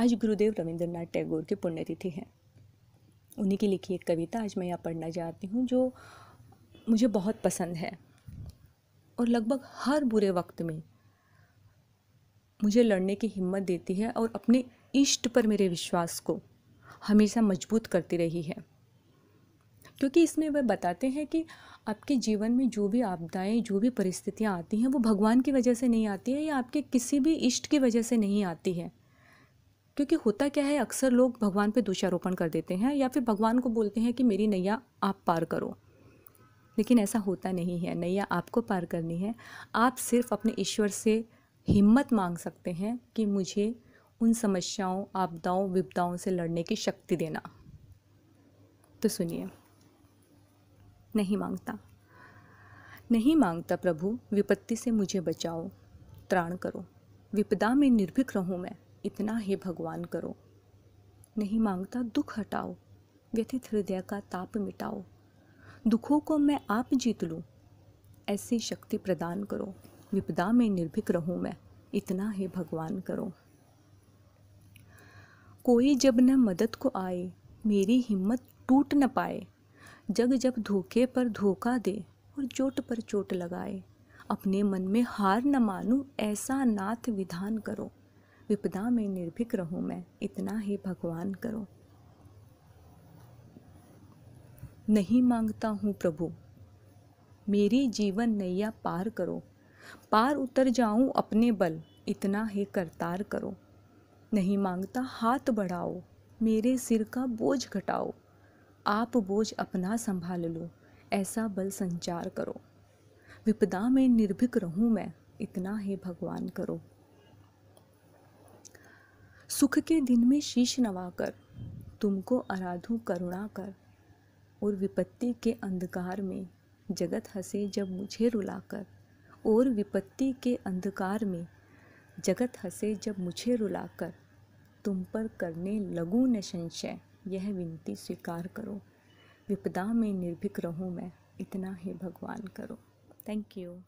आज गुरुदेव रविंद्रनाथ टैगोर की पुण्यतिथि है उन्हीं की लिखी एक कविता आज मैं यहाँ पढ़ना चाहती हूँ जो मुझे बहुत पसंद है और लगभग हर बुरे वक्त में मुझे लड़ने की हिम्मत देती है और अपने इष्ट पर मेरे विश्वास को हमेशा मजबूत करती रही है क्योंकि इसमें वह बताते हैं कि आपके जीवन में जो भी आपदाएं जो भी परिस्थितियां आती हैं वो भगवान की वजह से नहीं आती है या आपके किसी भी इष्ट की वजह से नहीं आती है क्योंकि होता क्या है अक्सर लोग भगवान पे दोषारोपण कर देते हैं या फिर भगवान को बोलते हैं कि मेरी नैया आप पार करो लेकिन ऐसा होता नहीं है नैया आपको पार करनी है आप सिर्फ अपने ईश्वर से हिम्मत मांग सकते हैं कि मुझे उन समस्याओं आपदाओं विपदाओं से लड़ने की शक्ति देना तो सुनिए नहीं मांगता नहीं मांगता प्रभु विपत्ति से मुझे बचाओ त्राण करो विपदा में निर्भीक रहूँ मैं इतना हे भगवान करो नहीं मांगता दुख हटाओ व्यथित हृदय का ताप मिटाओ दुखों को मैं आप जीत लूँ ऐसी शक्ति प्रदान करो विपदा में निर्भिक रहूँ मैं इतना हे भगवान करो कोई जब न मदद को आए मेरी हिम्मत टूट न पाए जग जब धोखे पर धोखा दे और चोट पर चोट लगाए अपने मन में हार न मानू ऐसा नाथ विधान करो विपदा में निर्भीक रहूँ मैं इतना ही भगवान करो नहीं मांगता हूँ प्रभु मेरी जीवन नैया पार करो पार उतर जाऊं अपने बल इतना ही करतार करो नहीं मांगता हाथ बढ़ाओ मेरे सिर का बोझ घटाओ आप बोझ अपना संभाल लो ऐसा बल संचार करो विपदा में निर्भीक रहूं मैं इतना ही भगवान करो सुख के दिन में शीश नवाकर तुमको अराधु करुणा कर और विपत्ति के अंधकार में जगत हंसे जब मुझे रुलाकर और विपत्ति के अंधकार में जगत हंसे जब मुझे रुलाकर तुम पर करने लगूँ न संशय यह विनती स्वीकार करो विपदा में निर्भीक रहूँ मैं इतना ही भगवान करो थैंक यू